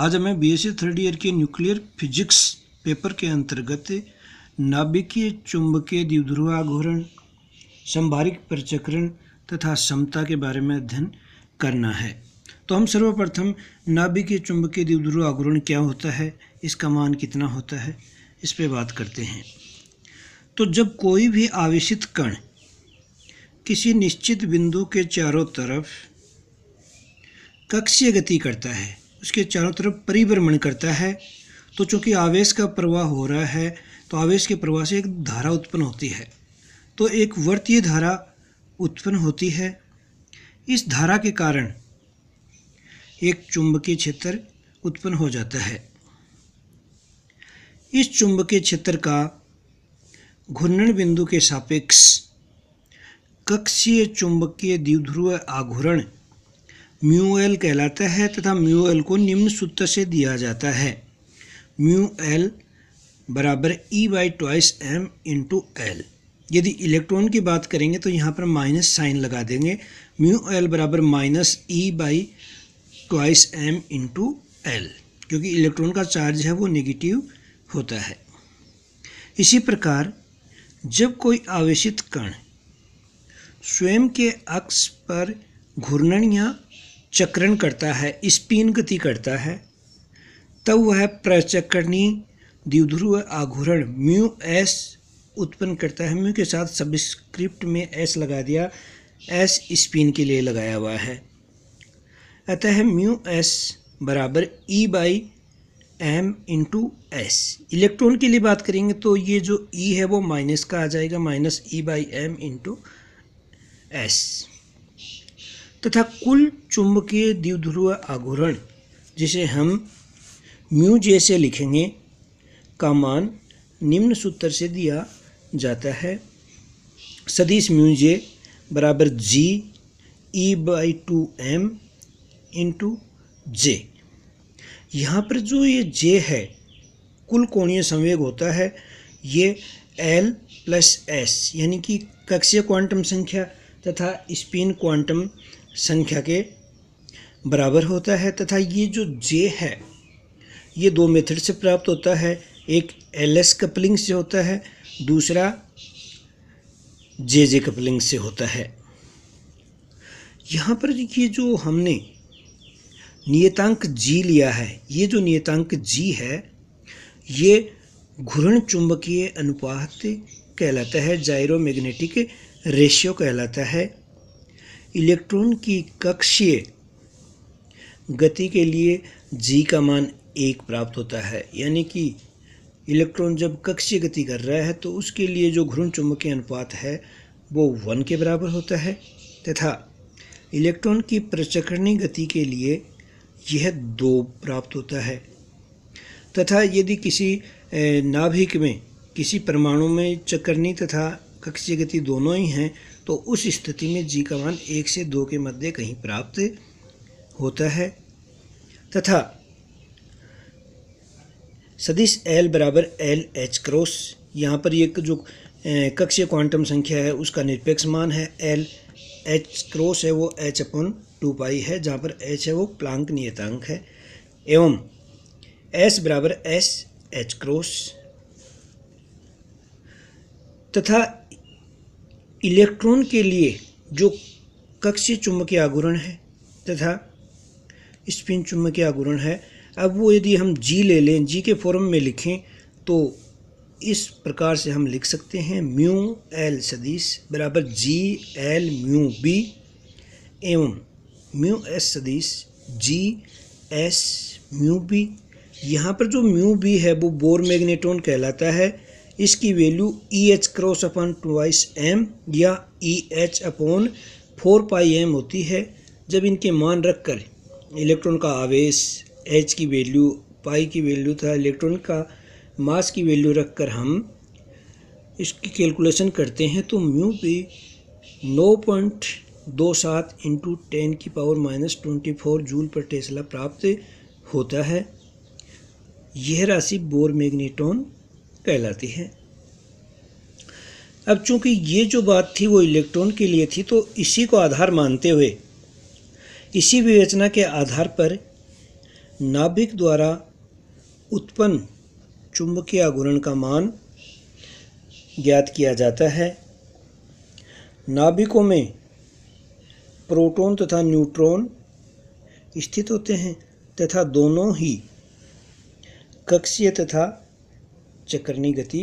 आज हमें BSc third year के न्यूक्लियर फिजिक्स पेपर के अंतर्गत नाभिकीय चुंबकीय द्विध्रुवाघूर्ण संभारिक प्रचक्रण तथा समता के बारे में अध्ययन करना है तो हम सर्वप्रथम नाभिकीय चुंबकीय द्विध्रुवाघूर्ण क्या होता है इसका मान कितना होता है इस पर बात करते हैं तो जब कोई भी आवेशित कण किसी निश्चित बिंदु के चारों तरफ कक्षीय गति करता है उसके चारों तरफ परिभ्रमण करता है तो चूंकि आवेश का प्रवाह हो रहा है तो आवेश के प्रवाह से एक धारा उत्पन्न होती है तो एक वर्तीय धारा उत्पन्न होती है इस धारा के कारण एक चुंबकीय क्षेत्र उत्पन्न हो जाता है इस चुंबकीय क्षेत्र का घूर्णन बिंदु के सापेक्ष कक्षीय चुंबकीय द्विध्रुव आघूर्ण म्यू एल कहलाता है तथा म्यू एल को निम्न सूत्र से दिया जाता है म्यू एल बराबर E by twice M into L यदि इलेक्ट्रॉन की बात करेंगे तो यहाँ पर माइनस साइन लगा देंगे म्यू एल बराबर minus E by twice M into L क्योंकि इलेक्ट्रॉन का चार्ज है वो नेगेटिव होता है इसी प्रकार जब कोई आवेशित कण स्वयं के अक्ष पर घूर्णन या चक्रण करता है स्पिन गति करता है तब वह प्रचकरणी द्विध्रुव आघूरण म्यू एस उत्पन्न करता है म्यू के साथ सबस्क्रिप्ट में एस लगा दिया एस स्पिन के लिए लगाया हुआ है अतः म्यू एस बराबर E by M into S electron के लिए बात करेंगे तो ये जो ई e है वो माइनस का आ जाएगा minus E by M into S तथा कुल चुंबकीय द्विध्रुव आघूर्ण जिसे हम म्यू जे से लिखेंगे का मान निम्न सूत्र से दिया जाता है सदिश म्यू जे बराबर G E by two M into J यहाँ पर जो ये जे है कुल कोणीय संवेग होता है ये एल प्लस एस यानी कि कक्षीय क्वांटम संख्या तथा स्पिन क्वांटम संख्या के बराबर होता है तथा ये जो जे है ये दो मेथड से प्राप्त होता है एक एल एस कपलिंग से होता है दूसरा जे जे कपलिंग से होता है यहाँ पर देखिए जो हमने नियतांक जी लिया है ये जो नियतांक जी है ये घूर्ण चुंबकीय अनुपात कहलाता है जायरो मैग्नेटिक रेशियो कहलाता है इलेक्ट्रॉन की कक्षीय गति के लिए जी का मान एक प्राप्त होता है यानी कि इलेक्ट्रॉन जब कक्षीय गति कर रहा है तो उसके लिए जो घूर्ण चुंबकीय अनुपात है वो वन के बराबर होता है तथा इलेक्ट्रॉन की प्रचकरणी गति के लिए यह दो प्राप्त होता है तथा यदि किसी नाभिक में किसी परमाणु में चक्रणी तथा कक्षीय गति दोनों ही हैं तो उस स्थिति में जी का मान एक से दो के मध्य कहीं प्राप्त होता है तथा सदिश एल बराबर एल एच क्रॉस यहाँ पर ये जो कक्षीय क्वांटम संख्या है उसका निरपेक्ष मान है एल एच क्रॉस है वो एच अपॉन टू पाई है जहाँ पर एच है वो प्लांक नियतांक है एवं एस बराबर एस एच क्रॉस तथा इलेक्ट्रॉन के लिए जो कक्षीय चुंबकीय आगुरण है तथा स्पिन चुंबकीय आगुरण है अब वो यदि हम जी ले लें जी के फॉर्म में लिखें तो इस प्रकार से हम लिख सकते हैं म्यू एल सदीश बराबर जी एल म्यू बी एवं म्यू एस सदीश जी एस म्यू बी यहाँ पर जो म्यू बी है वो बोर मैग्नेटोन कहलाता है इसकी value E H cross upon आइस एम या E H upon four pi M होती है जब इनके मान रख कर इलेक्ट्रॉन का आवेश एच की वैल्यू पाई की वैल्यू था इलेक्ट्रॉन का मास की वैल्यू रख कर हम इसकी कैलकुलेशन करते हैं तो म्यू पे नौ पॉइंट दो सात इंटू टेन की power minus twenty four joule पर टेस्ला प्राप्त होता है यह राशि बोर मैग्नेटॉन कहलाती है अब चूंकि ये जो बात थी वो इलेक्ट्रॉन के लिए थी तो इसी को आधार मानते हुए इसी विवेचना के आधार पर नाभिक द्वारा उत्पन्न चुंबकीय आघूर्ण का मान ज्ञात किया जाता है नाभिकों में प्रोटॉन तथा न्यूट्रॉन स्थित होते हैं तथा दोनों ही कक्षीय तथा चक्रणी गति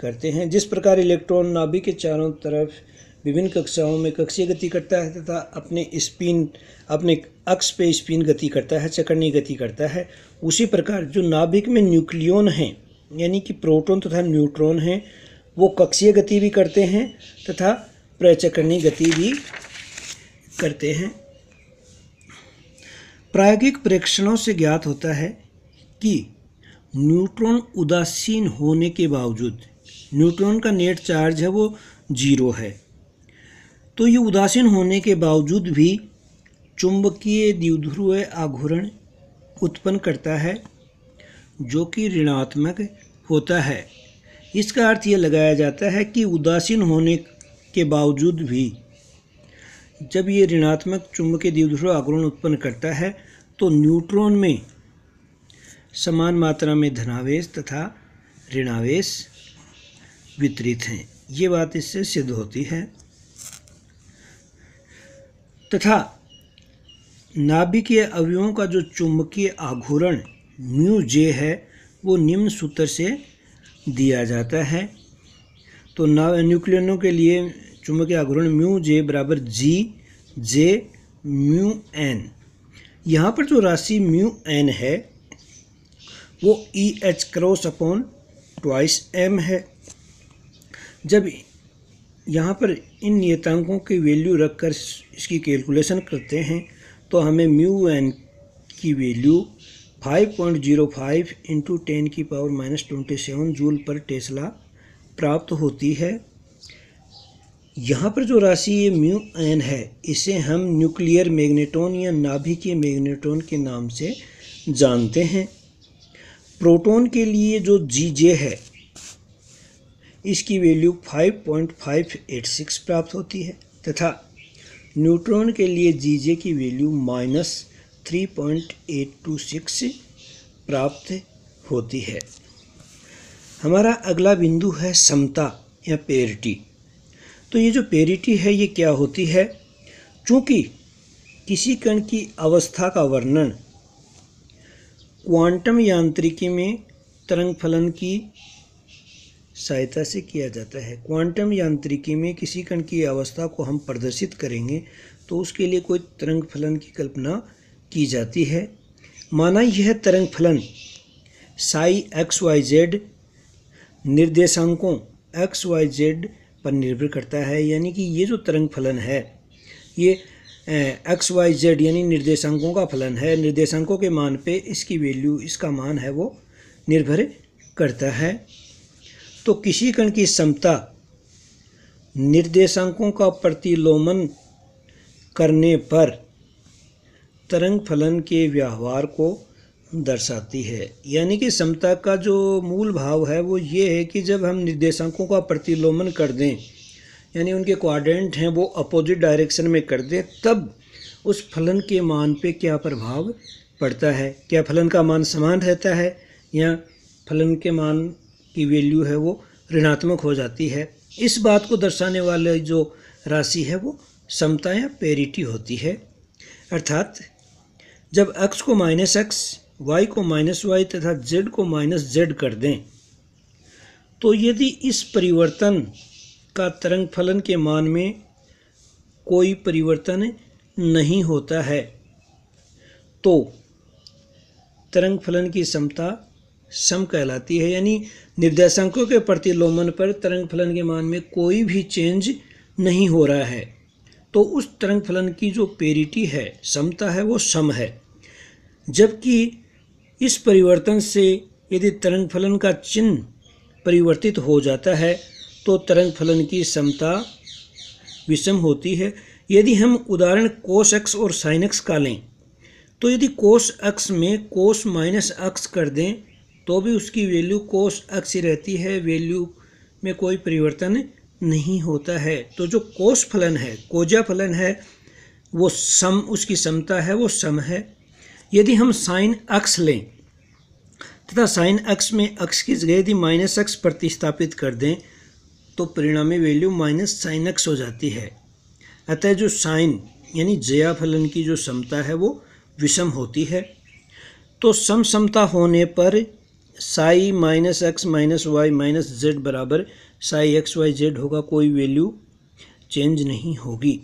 करते हैं जिस प्रकार इलेक्ट्रॉन नाभिक के चारों तरफ विभिन्न कक्षाओं में कक्षीय गति करता है तथा अपने स्पिन अपने अक्ष पे स्पिन गति करता है चक्रणी गति करता है उसी प्रकार जो नाभिक में न्यूक्लियोन हैं यानी कि प्रोटोन तथा न्यूट्रॉन हैं वो कक्षीय गति भी करते हैं तथा प्रचकरणी गति भी करते हैं प्रायोगिक प्रेक्षणों से ज्ञात होता है कि न्यूट्रॉन उदासीन होने के बावजूद न्यूट्रॉन का नेट चार्ज है वो जीरो है तो ये उदासीन होने के बावजूद भी चुंबकीय द्विध्रुव आघूरण उत्पन्न करता है जो कि ऋणात्मक होता है इसका अर्थ ये लगाया जाता है कि उदासीन होने के बावजूद भी जब ये ऋणात्मक चुंबकीय द्विध्रुव आघूरण उत्पन्न करता है तो न्यूट्रॉन में समान मात्रा में धनावेश तथा ऋणावेश वितरित हैं ये बात इससे सिद्ध होती है तथा नाभिकीय अवयवों का जो चुंबकीय आघूरण म्यू जे है वो निम्न सूत्र से दिया जाता है तो नाव न्यूक्लियनों के लिए चुंबकीय आघूरण म्यू जे बराबर जी जे म्यू एन यहाँ पर जो राशि म्यू एन है वो E H cross upon twice M है जब यहाँ पर इन नियतांकों की वैल्यू रखकर इसकी कैलकुलेशन करते हैं तो हमें म्यू एन की value 5.05 point zero five into ten की power minus twenty seven joule पर टेस्ला प्राप्त होती है यहाँ पर जो राशि ये म्यू एन है इसे हम न्यूक्लियर मैग्नेटोन या नाभिकीय मैग्नेटोन के नाम से जानते हैं प्रोटॉन के लिए जो जी जे है इसकी वैल्यू 5.586 प्राप्त होती है तथा न्यूट्रॉन के लिए जी जे की वैल्यू माइनस थ्री प्राप्त होती है हमारा अगला बिंदु है समता या पेरिटी तो ये जो पेरिटी है ये क्या होती है चूँकि किसी कण की अवस्था का वर्णन क्वांटम यांत्रिकी में तरंग फलन की सहायता से किया जाता है क्वांटम यांत्रिकी में किसी कण की अवस्था को हम प्रदर्शित करेंगे तो उसके लिए कोई तरंग फलन की कल्पना की जाती है माना यह तरंग फलन साई एक्स वाई जेड निर्देशांकों एक्स वाई जेड पर निर्भर करता है यानी कि ये जो तरंग फलन है ये एक्स वाई जेड यानी निर्देशांकों का फलन है निर्देशांकों के मान पे इसकी वैल्यू इसका मान है वो निर्भर करता है तो किसी कण की क्षमता निर्देशांकों का प्रतिलोमन करने पर तरंग फलन के व्यवहार को दर्शाती है यानी कि समता का जो मूल भाव है वो ये है कि जब हम निर्देशांकों का प्रतिलोमन कर दें यानी उनके क्वाड्रेंट हैं वो अपोजिट डायरेक्शन में कर दें तब उस फलन के मान पे क्या प्रभाव पड़ता है क्या फलन का मान समान रहता है या फलन के मान की वैल्यू है वो ऋणात्मक हो जाती है इस बात को दर्शाने वाले जो राशि है वो समता या पेरिटी होती है अर्थात जब एक्स को माइनस एक्स वाई को माइनस वाई तथा जेड को माइनस जेड कर दें तो यदि इस परिवर्तन का तरंग फलन के मान में कोई परिवर्तन नहीं होता है तो तरंग फलन की समता सम कहलाती है यानी निर्देशांकों के प्रतिलोमन पर तरंग फलन के मान में कोई भी चेंज नहीं हो रहा है तो उस तरंग फलन की जो पेरिटी है समता है वो सम है जबकि इस परिवर्तन से यदि तरंग फलन का चिन्ह परिवर्तित हो जाता है तो तरंग फलन की समता विषम होती है यदि हम उदाहरण कोश एक्स और साइन एक्स का लें तो यदि कोश एक्स में कोश माइनस एक्स कर दें तो भी उसकी वैल्यू कोष ही रहती है वैल्यू में कोई परिवर्तन नहीं होता है तो जो कोश फलन है कोजा फलन है वो सम उसकी समता है वो सम है यदि हम साइन एक्स लें तथा साइन एक्स में एक्स की जगह यदि माइनस एक्स प्रतिस्थापित कर दें तो परिणामी वैल्यू माइनस साइन एक्स हो जाती है अतः जो साइन यानी जया फलन की जो समता है वो विषम होती है तो सम समता होने पर psi minus X minus Y minus Z बराबर साई एक्स वाई जेड होगा कोई वैल्यू चेंज नहीं होगी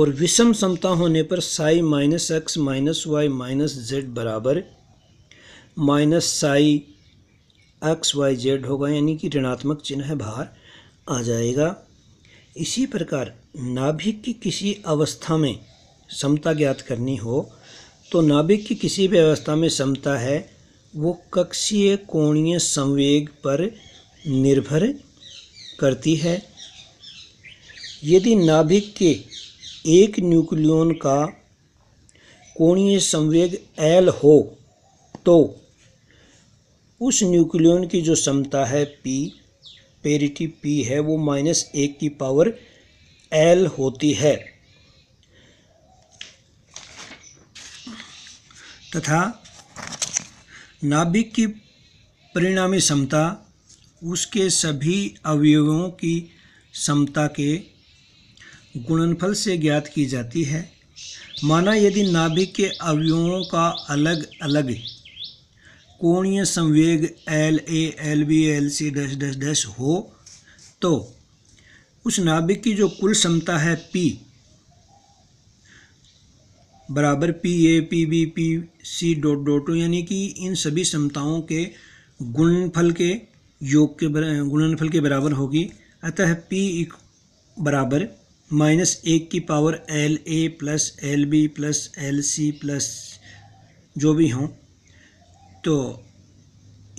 और विषम समता होने पर psi minus X minus Y minus Z बराबर minus psi X Y Z होगा यानी कि ऋणात्मक चिन्ह है बाहर आ जाएगा इसी प्रकार नाभिक की किसी अवस्था में समता ज्ञात करनी हो तो नाभिक की किसी भी अवस्था में समता है वो कक्षीय कोणीय संवेग पर निर्भर करती है यदि नाभिक के एक न्यूक्लियन का कोणीय संवेग एल हो तो उस न्यूक्लियन की जो क्षमता है पी पेरिटी पी है वो माइनस एक की पावर एल होती है तथा नाभिक की परिणामी क्षमता उसके सभी अवयवों की क्षमता के गुणनफल से ज्ञात की जाती है माना यदि नाभिक के अवयवों का अलग अलग कोणीय संवेग L A L B L C dash dash dash हो तो उस नाभिक की जो कुल क्षमता है पी बराबर P A P B P C dot dot यानी कि इन सभी क्षमताओं के गुणनफल के योग के गुणनफल के बराबर होगी अतः पी बराबर माइनस एक की power L A plus L B plus L C plus जो भी हों तो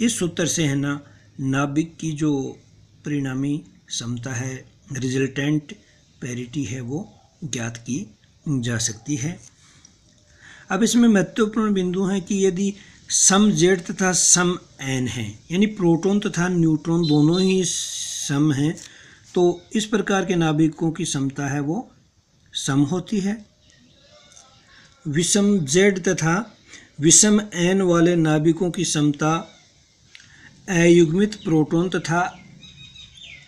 इस सूत्र से है ना नाभिक की जो परिणामी क्षमता है रिजल्टेंट पैरिटी है वो ज्ञात की जा सकती है अब इसमें महत्वपूर्ण बिंदु हैं कि यदि सम जेड तथा सम एन है यानी प्रोटॉन तथा न्यूट्रॉन दोनों ही सम हैं तो इस प्रकार के नाभिकों की क्षमता है वो सम होती है विषम जेड तथा विषम एन वाले नाभिकों की क्षमता अयुग्मित प्रोटॉन तथा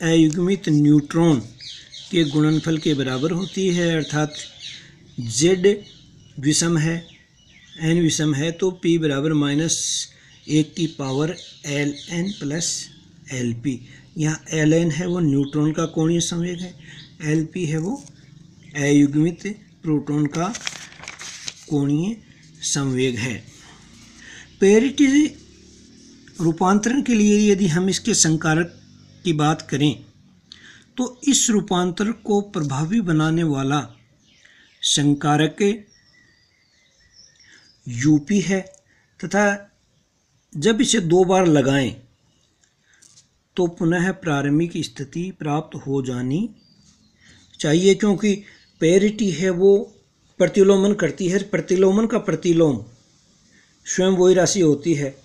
अयुग्मित न्यूट्रॉन के गुणनफल के बराबर होती है अर्थात जेड विषम है एन विषम है तो पी बराबर माइनस एक की power L N plus L P यहाँ एल एन है वो न्यूट्रॉन का कोणीय संवेग है एल पी है वो अयुग्मित प्रोटॉन का कोणीय संवेग है पेरिटी रूपांतरण के लिए यदि हम इसके संकारक की बात करें तो इस रूपांतर को प्रभावी बनाने वाला संकारक यूपी है तथा जब इसे दो बार लगाएं तो पुनः प्रारंभिक स्थिति प्राप्त हो जानी चाहिए क्योंकि पेरिटी है वो प्रतिलोमन करती है प्रतिलोमन का प्रतिलोम स्वयं वही राशि होती है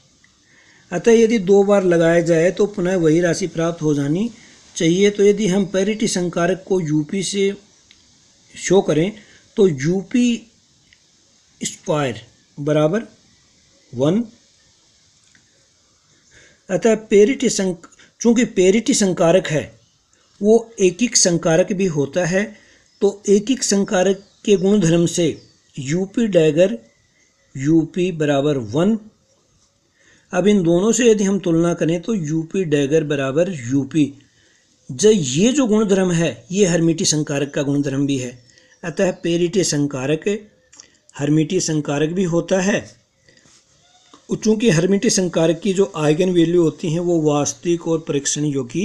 अतः यदि दो बार लगाया जाए तो पुनः वही राशि प्राप्त हो जानी चाहिए तो यदि हम पैरिटी संकारक को यूपी से शो करें तो यूपी स्क्वायर बराबर वन अतः पेरिटी संक चूँकि पेरिटी संकारक है वो एकिक संकारक भी होता है तो एक संकारक के गुणधर्म से यूपी डैगर यूपी बराबर वन अब इन दोनों से यदि हम तुलना करें तो यूपी डैगर बराबर यूपी जब ये जो गुणधर्म है ये हरमिटी संकारक का गुणधर्म भी है अतः पेरिटी संकारक हरमिटी संकारक भी होता है चूँकि हरमिटी संकारक की जो आइगन वैल्यू होती हैं वो वास्तविक और परीक्षण योगी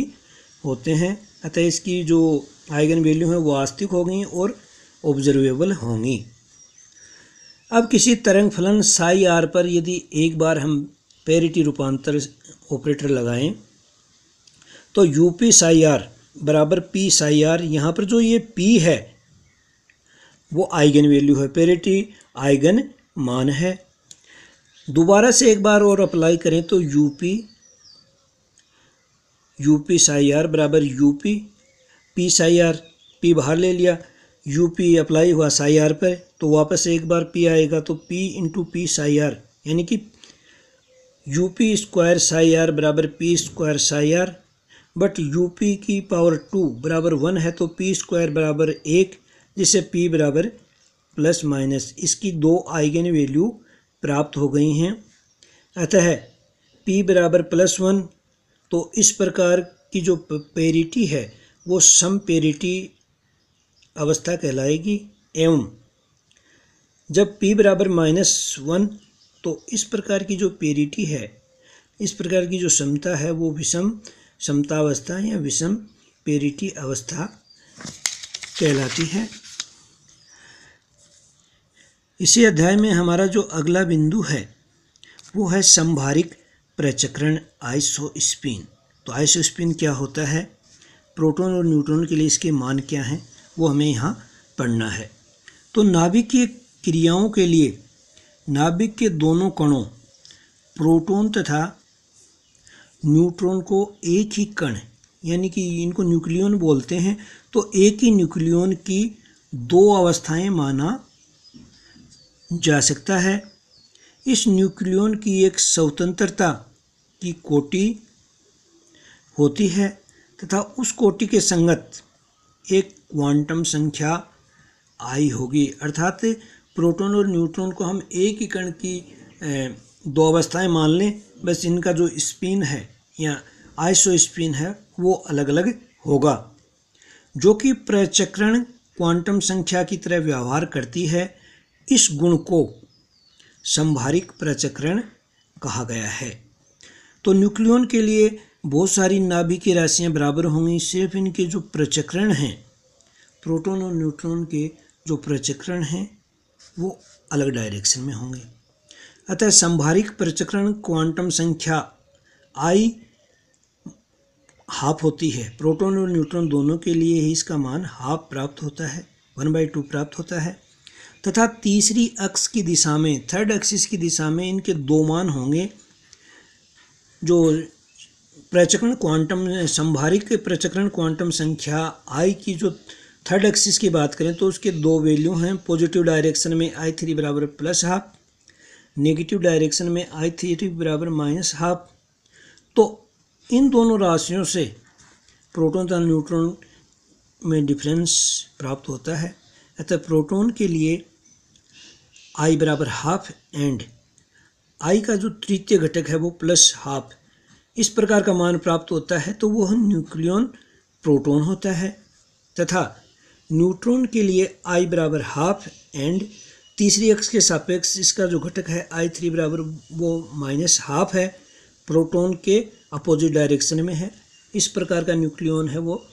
होते हैं अतः इसकी जो आइगन वैल्यू है वास्तविक हो गई और ऑब्जर्वेबल होंगी अब किसी तरंग फलन साई आर पर यदि एक बार हम पेरिटी रूपांतर ऑपरेटर लगाएं तो यू पी साई आर बराबर पी साई आर यहाँ पर जो ये पी है वो आइगन वैल्यू है पेरिटी आइगन मान है दोबारा से एक बार और अप्लाई करें तो U P U P psi R बराबर U P P psi R P बाहर ले लिया यू पी अप्लाई हुआ साई आर पर तो वापस एक बार पी आएगा तो P into P psi R यानी कि U P square psi R बराबर P square psi R but U P की पावर टू बराबर वन है तो पी स्क्वायर बराबर एक जिससे पी बराबर प्लस माइनस इसकी दो आइगन वैल्यू प्राप्त हो गई हैं अतः पी बराबर प्लस वन तो इस प्रकार की जो पेरिटी है वो सम पेरिटी अवस्था कहलाएगी एवं जब पी बराबर माइनस वन तो इस प्रकार की जो पेरिटी है इस प्रकार की जो समता है वो विषम समतावस्था या विषम पेरिटी अवस्था कहलाती है इसी अध्याय में हमारा जो अगला बिंदु है वो है संभारिक प्रचक्रण आइसोस्पिन तो आइसोस्पिन क्या होता है प्रोटॉन और न्यूट्रॉन के लिए इसके मान क्या हैं वो हमें यहाँ पढ़ना है तो नाभिकीय क्रियाओं के लिए नाभिक के दोनों कणों प्रोटॉन तथा न्यूट्रॉन को एक ही कण यानी कि इनको न्यूक्लियन बोलते हैं तो एक ही न्यूक्लियन की दो अवस्थाएं माना जा सकता है इस न्यूक्लियन की एक स्वतंत्रता की कोटि होती है तथा उस कोटि के संगत एक क्वांटम संख्या आई होगी अर्थात प्रोटॉन और न्यूट्रॉन को हम एक ही कण की दो अवस्थाएं मान लें बस इनका जो स्पिन है या आइसो स्पिन है वो अलग अलग होगा जो कि प्रचक्रण क्वांटम संख्या की तरह व्यवहार करती है इस गुण को संभारिक प्रचक्रण कहा गया है तो न्यूक्लियन के लिए बहुत सारी नाभि की राशियाँ बराबर होंगी सिर्फ इनके जो प्रचक्रण हैं प्रोटॉन और न्यूट्रॉन के जो प्रचक्रण हैं वो अलग डायरेक्शन में होंगे अतः संभारिक प्रचक्रण क्वांटम संख्या आई हाफ होती है प्रोटॉन और न्यूट्रॉन दोनों के लिए ही इसका मान हाफ प्राप्त होता है वन बाई टू प्राप्त होता है तथा तीसरी अक्ष की दिशा में थर्ड एक्सिस की दिशा में इनके दो मान होंगे जो प्रचक्रण क्वांटम संभारिक प्रचक्रण क्वांटम संख्या आई की जो थर्ड एक्सिस की बात करें तो उसके दो वैल्यू हैं पॉजिटिव डायरेक्शन में आई थ्री बराबर प्लस हाफ नेगेटिव डायरेक्शन में आई थ्री बराबर माइनस हाफ तो इन दोनों राशियों से प्रोटॉन तथा न्यूट्रॉन में डिफरेंस प्राप्त होता है अतः प्रोटॉन के लिए आई बराबर हाफ एंड आई का जो तृतीय घटक है वो प्लस हाफ इस प्रकार का मान प्राप्त होता है तो वह न्यूक्लियन प्रोटॉन होता है तथा न्यूट्रॉन के लिए आई बराबर हाफ एंड तीसरी अक्ष के सापेक्ष इसका जो घटक है आई थ्री बराबर वो माइनस हाफ है प्रोटॉन के अपोजिट डायरेक्शन में है इस प्रकार का न्यूक्लियन है वो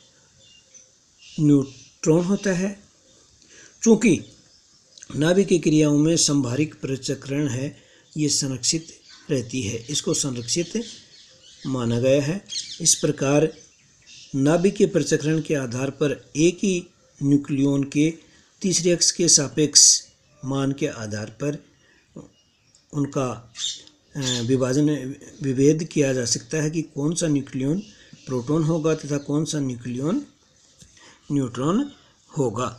न्यूट्रॉन होता है चूँकि नाभिक की क्रियाओं में संभारिक प्रचक्रण है ये संरक्षित रहती है इसको संरक्षित माना गया है इस प्रकार नाभि के प्रचक्रण के आधार पर एक ही न्यूक्लियोन के तीसरे अक्ष के सापेक्ष मान के आधार पर उनका विभाजन विभेद किया जा सकता है कि कौन सा न्यूक्लियन प्रोटॉन होगा तथा कौन सा न्यूक्लियन न्यूट्रॉन होगा